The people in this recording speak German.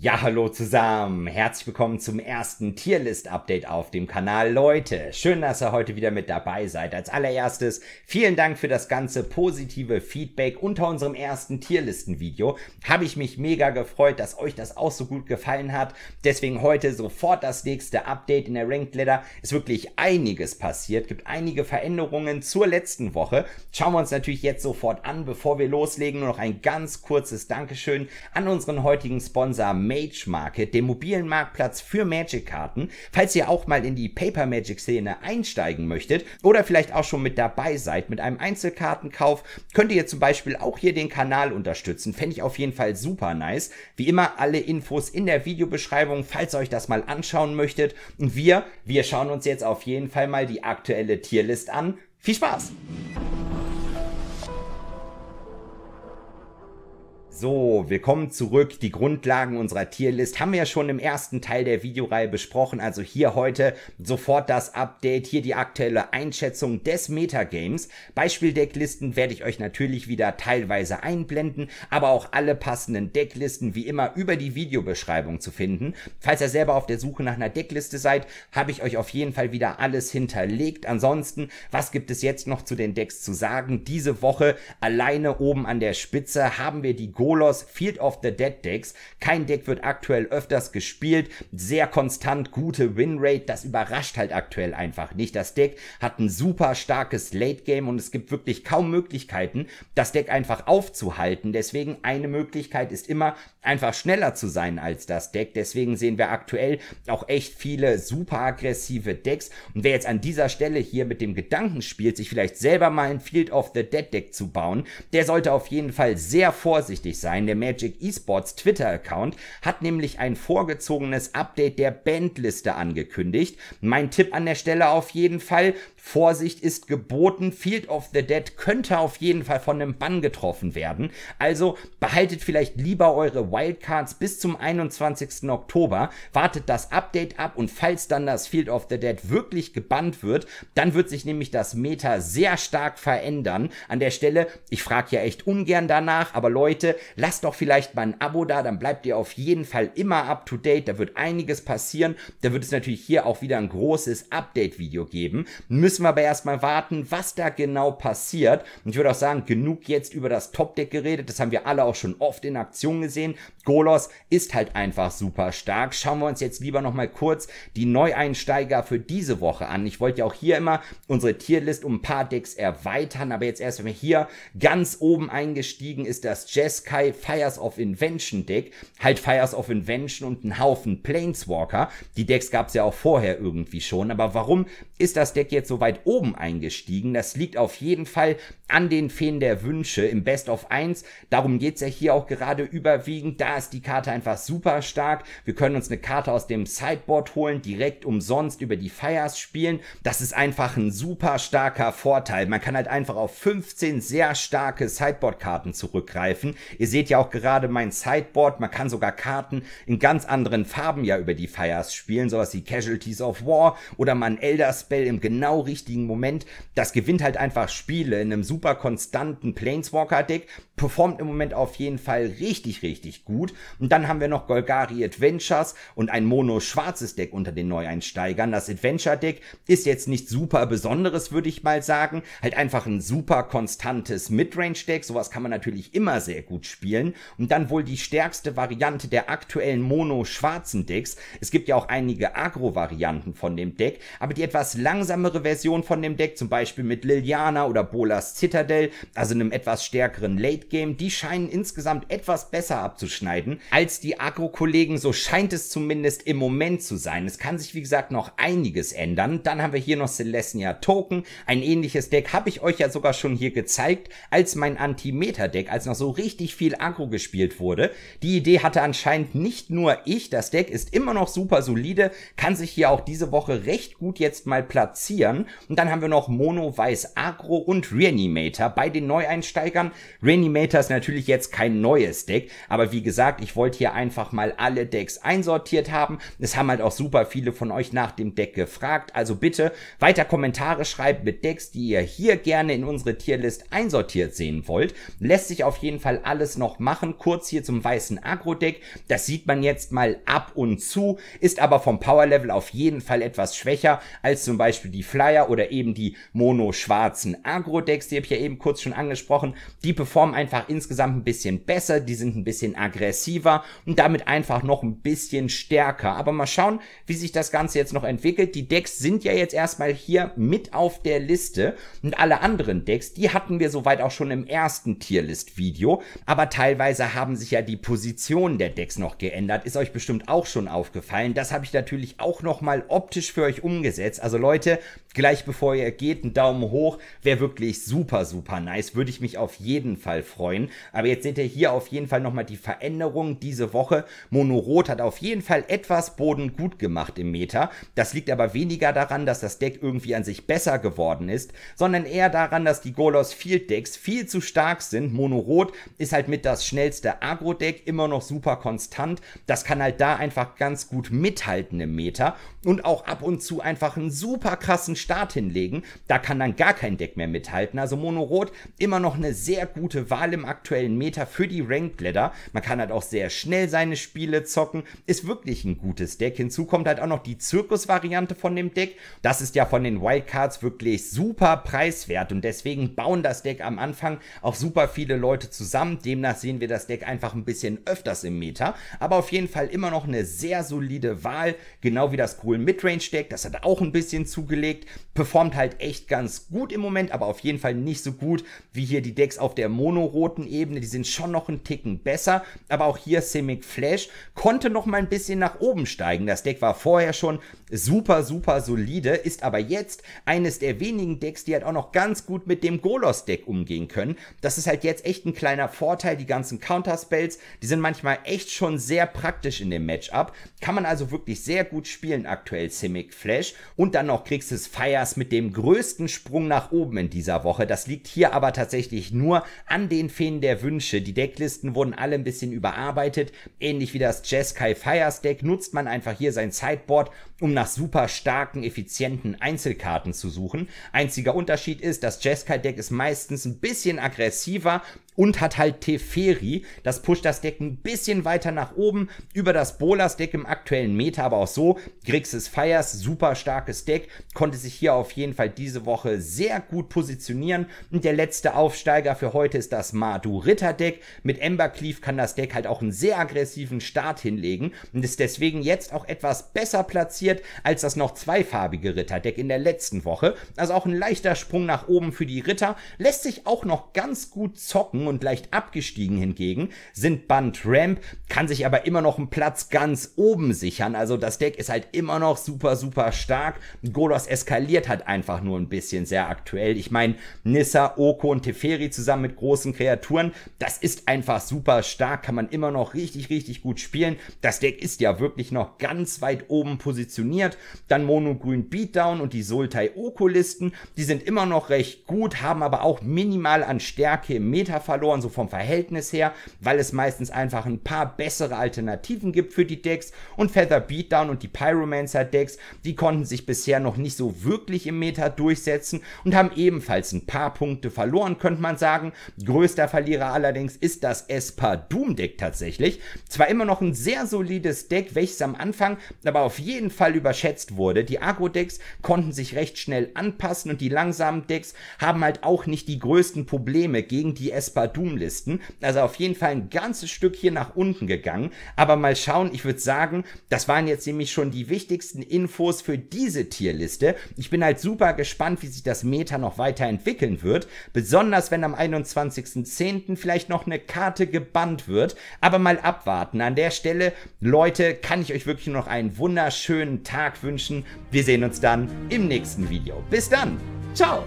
Ja, hallo zusammen. Herzlich willkommen zum ersten Tierlist-Update auf dem Kanal. Leute, schön, dass ihr heute wieder mit dabei seid. Als allererstes vielen Dank für das ganze positive Feedback unter unserem ersten Tierlisten-Video. Habe ich mich mega gefreut, dass euch das auch so gut gefallen hat. Deswegen heute sofort das nächste Update in der Ranked Letter. Ist wirklich einiges passiert, gibt einige Veränderungen zur letzten Woche. Schauen wir uns natürlich jetzt sofort an, bevor wir loslegen. Nur noch ein ganz kurzes Dankeschön an unseren heutigen Sponsor Mage Market, dem mobilen Marktplatz für Magic-Karten, falls ihr auch mal in die Paper Magic-Szene einsteigen möchtet oder vielleicht auch schon mit dabei seid mit einem Einzelkartenkauf, könnt ihr zum Beispiel auch hier den Kanal unterstützen. Fände ich auf jeden Fall super nice. Wie immer alle Infos in der Videobeschreibung, falls ihr euch das mal anschauen möchtet. Und wir, wir schauen uns jetzt auf jeden Fall mal die aktuelle Tierlist an. Viel Spaß! So, wir kommen zurück. Die Grundlagen unserer Tierlist haben wir ja schon im ersten Teil der Videoreihe besprochen. Also hier heute sofort das Update, hier die aktuelle Einschätzung des Metagames. Beispiel-Decklisten werde ich euch natürlich wieder teilweise einblenden, aber auch alle passenden Decklisten wie immer über die Videobeschreibung zu finden. Falls ihr selber auf der Suche nach einer Deckliste seid, habe ich euch auf jeden Fall wieder alles hinterlegt. Ansonsten, was gibt es jetzt noch zu den Decks zu sagen? Diese Woche alleine oben an der Spitze haben wir die Golos Field of the Dead Decks. Kein Deck wird aktuell öfters gespielt, sehr konstant, gute Winrate, das überrascht halt aktuell einfach nicht. Das Deck hat ein super starkes Late Game und es gibt wirklich kaum Möglichkeiten, das Deck einfach aufzuhalten. Deswegen eine Möglichkeit ist immer, einfach schneller zu sein als das Deck. Deswegen sehen wir aktuell auch echt viele super aggressive Decks. Und wer jetzt an dieser Stelle hier mit dem Gedanken spielt, sich vielleicht selber mal ein Field of the Dead Deck zu bauen, der sollte auf jeden Fall sehr vorsichtig möglich sein. Der Magic Esports Twitter-Account hat nämlich ein vorgezogenes Update der Bandliste angekündigt. Mein Tipp an der Stelle auf jeden Fall, Vorsicht ist geboten. Field of the Dead könnte auf jeden Fall von einem Bann getroffen werden. Also behaltet vielleicht lieber eure Wildcards bis zum 21. Oktober, wartet das Update ab und falls dann das Field of the Dead wirklich gebannt wird, dann wird sich nämlich das Meta sehr stark verändern. An der Stelle, ich frage ja echt ungern danach, aber Leute, Lasst doch vielleicht mal ein Abo da, dann bleibt ihr auf jeden Fall immer up to date. Da wird einiges passieren. Da wird es natürlich hier auch wieder ein großes Update-Video geben. Müssen wir aber erstmal warten, was da genau passiert. Und ich würde auch sagen, genug jetzt über das Top-Deck geredet. Das haben wir alle auch schon oft in Aktion gesehen. Golos ist halt einfach super stark. Schauen wir uns jetzt lieber nochmal kurz die Neueinsteiger für diese Woche an. Ich wollte ja auch hier immer unsere Tierlist um ein paar Decks erweitern, aber jetzt erstmal hier ganz oben eingestiegen ist das Jessica Kai Fires of Invention Deck halt Fires of Invention und einen Haufen Planeswalker. Die Decks gab es ja auch vorher irgendwie schon, aber warum ist das Deck jetzt so weit oben eingestiegen? Das liegt auf jeden Fall an den Feen der Wünsche im Best of 1. Darum geht's ja hier auch gerade überwiegend. Da ist die Karte einfach super stark. Wir können uns eine Karte aus dem Sideboard holen, direkt umsonst über die Fires spielen. Das ist einfach ein super starker Vorteil. Man kann halt einfach auf 15 sehr starke Sideboard-Karten zurückgreifen. Ihr seht ja auch gerade mein Sideboard. Man kann sogar Karten in ganz anderen Farben ja über die Fires spielen. Sowas wie Casualties of War oder man Elder Spell im genau richtigen Moment. Das gewinnt halt einfach Spiele in einem super konstanten Planeswalker-Deck, performt im Moment auf jeden Fall richtig, richtig gut. Und dann haben wir noch Golgari Adventures und ein mono-schwarzes Deck unter den Neueinsteigern. Das Adventure-Deck ist jetzt nicht super besonderes, würde ich mal sagen. Halt einfach ein super konstantes Midrange-Deck. Sowas kann man natürlich immer sehr gut spielen. Und dann wohl die stärkste Variante der aktuellen mono-schwarzen Decks. Es gibt ja auch einige Agro-Varianten von dem Deck, aber die etwas langsamere Version von dem Deck, zum Beispiel mit Liliana oder Bolas Citadel, also einem etwas stärkeren Late Late Game, die scheinen insgesamt etwas besser abzuschneiden als die Agro-Kollegen, so scheint es zumindest im Moment zu sein. Es kann sich wie gesagt noch einiges ändern. Dann haben wir hier noch Celestia Token, ein ähnliches Deck habe ich euch ja sogar schon hier gezeigt, als mein Antimeter-Deck, als noch so richtig viel Agro gespielt wurde. Die Idee hatte anscheinend nicht nur ich, das Deck ist immer noch super solide, kann sich hier auch diese Woche recht gut jetzt mal platzieren. Und dann haben wir noch Mono Weiß Agro und Reanimator bei den Neueinsteigern. Reanimator Reanimator ist natürlich jetzt kein neues Deck, aber wie gesagt, ich wollte hier einfach mal alle Decks einsortiert haben. Es haben halt auch super viele von euch nach dem Deck gefragt. Also bitte weiter Kommentare schreibt mit Decks, die ihr hier gerne in unsere Tierlist einsortiert sehen wollt. Lässt sich auf jeden Fall alles noch machen. Kurz hier zum weißen Agro-Deck. Das sieht man jetzt mal ab und zu, ist aber vom Power-Level auf jeden Fall etwas schwächer als zum Beispiel die Flyer oder eben die mono-schwarzen Agro-Decks, die habe ich ja eben kurz schon angesprochen. Die performen einfach insgesamt ein bisschen besser, die sind ein bisschen aggressiver und damit einfach noch ein bisschen stärker. Aber mal schauen, wie sich das Ganze jetzt noch entwickelt. Die Decks sind ja jetzt erstmal hier mit auf der Liste und alle anderen Decks, die hatten wir soweit auch schon im ersten Tierlist-Video, aber teilweise haben sich ja die Positionen der Decks noch geändert. Ist euch bestimmt auch schon aufgefallen. Das habe ich natürlich auch nochmal optisch für euch umgesetzt. Also Leute, gleich bevor ihr geht, einen Daumen hoch. Wäre wirklich super, super nice. Würde ich mich auf jeden Fall freuen freuen. Aber jetzt seht ihr hier auf jeden Fall nochmal die Veränderung diese Woche. Monorot hat auf jeden Fall etwas Boden gut gemacht im Meta. Das liegt aber weniger daran, dass das Deck irgendwie an sich besser geworden ist, sondern eher daran, dass die Golos Field Decks viel zu stark sind. Monorot ist halt mit das schnellste Agro-Deck, immer noch super konstant. Das kann halt da einfach ganz gut mithalten im Meta und auch ab und zu einfach einen super krassen Start hinlegen. Da kann dann gar kein Deck mehr mithalten. Also Monorot immer noch eine sehr gute Wahl allem aktuellen Meta für die Ranked Ladder. Man kann halt auch sehr schnell seine Spiele zocken. Ist wirklich ein gutes Deck. Hinzu kommt halt auch noch die Zirkus-Variante von dem Deck. Das ist ja von den Wildcards wirklich super preiswert und deswegen bauen das Deck am Anfang auch super viele Leute zusammen. Demnach sehen wir das Deck einfach ein bisschen öfters im Meta. Aber auf jeden Fall immer noch eine sehr solide Wahl. Genau wie das Cool Midrange Deck. Das hat auch ein bisschen zugelegt. Performt halt echt ganz gut im Moment, aber auf jeden Fall nicht so gut wie hier die Decks auf der Mono roten Ebene, die sind schon noch ein Ticken besser, aber auch hier Simic Flash konnte noch mal ein bisschen nach oben steigen. Das Deck war vorher schon super, super solide, ist aber jetzt eines der wenigen Decks, die halt auch noch ganz gut mit dem Golos-Deck umgehen können. Das ist halt jetzt echt ein kleiner Vorteil, die ganzen Counterspells, die sind manchmal echt schon sehr praktisch in dem Matchup. Kann man also wirklich sehr gut spielen aktuell Simic Flash und dann noch kriegst es Fires mit dem größten Sprung nach oben in dieser Woche. Das liegt hier aber tatsächlich nur an den den Feen der Wünsche. Die Decklisten wurden alle ein bisschen überarbeitet. Ähnlich wie das Jeskai Fires Deck nutzt man einfach hier sein Sideboard, um nach super starken, effizienten Einzelkarten zu suchen. Einziger Unterschied ist, das Jeskai Deck ist meistens ein bisschen aggressiver und hat halt Teferi. Das pusht das Deck ein bisschen weiter nach oben über das Bolas Deck im aktuellen Meta, aber auch so. Grixis Fires, super starkes Deck, konnte sich hier auf jeden Fall diese Woche sehr gut positionieren. Und der letzte Aufsteiger für heute ist das Madu Ritter Deck. Mit Ember Cleave kann das Deck halt auch einen sehr aggressiven Start hinlegen und ist deswegen jetzt auch etwas besser platziert als das noch zweifarbige Ritter-Deck in der letzten Woche. Also auch ein leichter Sprung nach oben für die Ritter. Lässt sich auch noch ganz gut zocken abgesunken und leicht abgestiegen hingegen sind Bunt Ramp, kann sich aber immer noch einen Platz ganz oben sichern. Also das Deck ist halt immer noch super, super stark. Golos eskaliert halt einfach nur ein bisschen sehr aktuell. Ich meine, Nissa, Oko und Teferi zusammen mit großen Kreaturen, das ist einfach super stark, kann man immer noch richtig, richtig gut spielen. Das Deck ist ja wirklich noch ganz weit oben positioniert. Dann Monogrün Beatdown und die Sultai Oko Listen, die sind immer noch recht gut, haben aber auch minimal an Stärke im Metaverlauf verloren, so vom Verhältnis her, weil es meistens einfach ein paar bessere Alternativen gibt für die Decks und Feather Beatdown und die Pyromancer Decks, die konnten sich bisher noch nicht so wirklich im Meta durchsetzen und haben ebenfalls ein paar Punkte verloren, könnte man sagen. Größter Verlierer allerdings ist das Esper Doom Deck tatsächlich. Zwar immer noch ein sehr solides Deck, welches am Anfang aber auf jeden Fall überschätzt wurde. Die Agro-Decks konnten sich recht schnell anpassen und die langsamen Decks haben halt auch nicht die größten Probleme gegen die Esper Doom-Listen. Also auf jeden Fall ein ganzes Stück hier nach unten gegangen. Aber mal schauen, ich würde sagen, das waren jetzt nämlich schon die wichtigsten Infos für diese Tierliste. Ich bin halt super gespannt, wie sich das Meta noch weiterentwickeln wird. Besonders wenn am 21.10. vielleicht noch eine Karte gebannt wird. Aber mal abwarten. An der Stelle, Leute, kann ich euch wirklich noch einen wunderschönen Tag wünschen. Wir sehen uns dann im nächsten Video. Bis dann. Ciao.